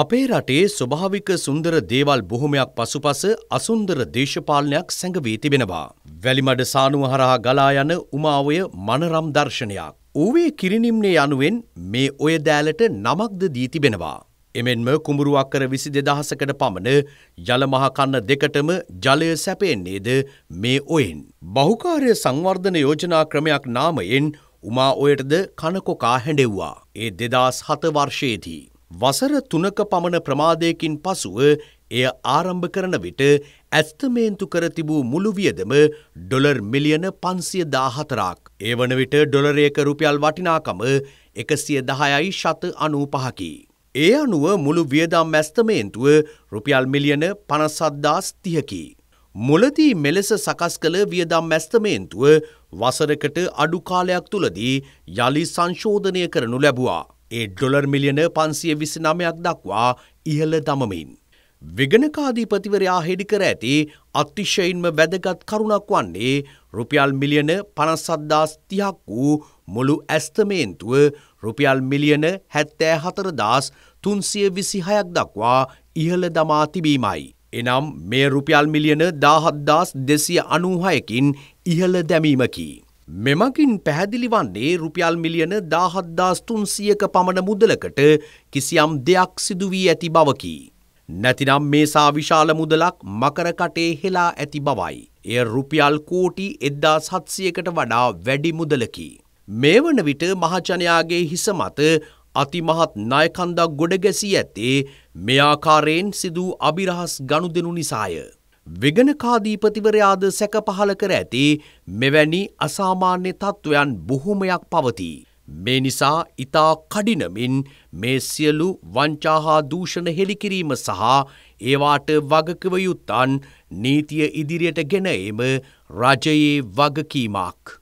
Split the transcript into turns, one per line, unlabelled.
අපේ රටේ ස්වභාවික සුන්දර දේවල් බොහොමයක් පසුපස අසුන්දර දේශපාලනයක් සැඟවී තිබෙනවා. වැලිමඩ සානුව හරහා ගලා යන උමාවය මනරම් දර්ශනයක්. ඌවේ කිරිනිම්නේ යනුවෙන් මේ ඔය දෑලට නමක්ද දී තිබෙනවා. එමෙන්ම කුඹුරු අක්කර විසි දෙදහසකට පමණ ජලමහකන්න දෙකටම ජලය සැපෙන්නේද මේ ඔයෙන්. බහුකාරය සංවර්ධන යෝජනා ක්‍රමයක් නාමයෙන් උමා ඔයටද කනකොකා හැඩෙව්වා. ඒ දෙදස් හත වර්ෂයේදී. වසර තුනක පමණ ප්‍රමාදයකින් පසුව එය ආරම්භ කරන විට ඇස්තමේන්තු කර තිබූ මුළු වියදම ඩොලර් මිලියන පන්සිය දාහතරාක්. ඒ වන විට ඩොලරයක රුපියල් වටිනාකම එකසිය දහයයි ශත අනූ පහකි. ඒ අනුව මුළු වියදම් ඇස්තමේන්තුව රුපියල් මිලියන පනසද්දාස් තියකි. මුලදී මෙලෙස සකස් කළ වියදම් ඇස්තමේන්තුව වසරකට අඩුකාලයක් තුළදී යළි සංශෝධනය කරනු ලැබවා. ඒ ඩොලර් මිලියන පන්සිය විසි නමයක් දක්වා ඉහළ දමමින්. විගණකාධීපතිවරයා හෙඩිකර ඇති අතිශයින්ම වැදගත් කරුණක් වන්නේ රුපියල් මිලියන පනසද්දාස් තිහක් වූ මුළු ඇස්තමේන්තුව රුපියල් මිලියන හැත්තෑ හතරදස් තුන්සිය විසිහයක් දක්වා ඉහළ දමා තිබීමයි. එනම් මේ රුපියල් මිලියන දාහත්දාස් දෙසිය අනූහයකින් ඉහළ දැමීමකි. මෙමකින් පැහැදිලි වන්නේ රුපියල් මිලියන දාහත්දාස්තුන්සියක පමණ මුදලකට කිසියම් දෙයක් සිදුවී ඇති බවකි. නැතිනම් මේසා විශාල මුදලක් මකරකටේ හෙලා ඇති බවයි. එය රුපියල් කෝටි එද්දා සත්සියකට වඩා වැඩි මුදලකි. මේ වන විට මහජනයාගේ හිස මත අතිමහත් නායකන්දක් ගොඩ ගැසී ඇත්තේ මෙයාකාරයෙන් සිදූ අභිරහස් ගණු දෙනු නිසාය. විගණකාදීපතිවරයාද සැක පහල කර ඇති මෙවැනි අසාමාන්‍ය තත්ත්වයන් බොහොමයක් පවතිී. මේ නිසා ඉතා කඩිනමින් මේ සියලු වංචාහා දූෂණ හෙළිකිරීම සහ ඒවාට වගකවයුත්තන් නීතිය ඉදිරියට ගෙනඒම රජයේ වගකීමක්.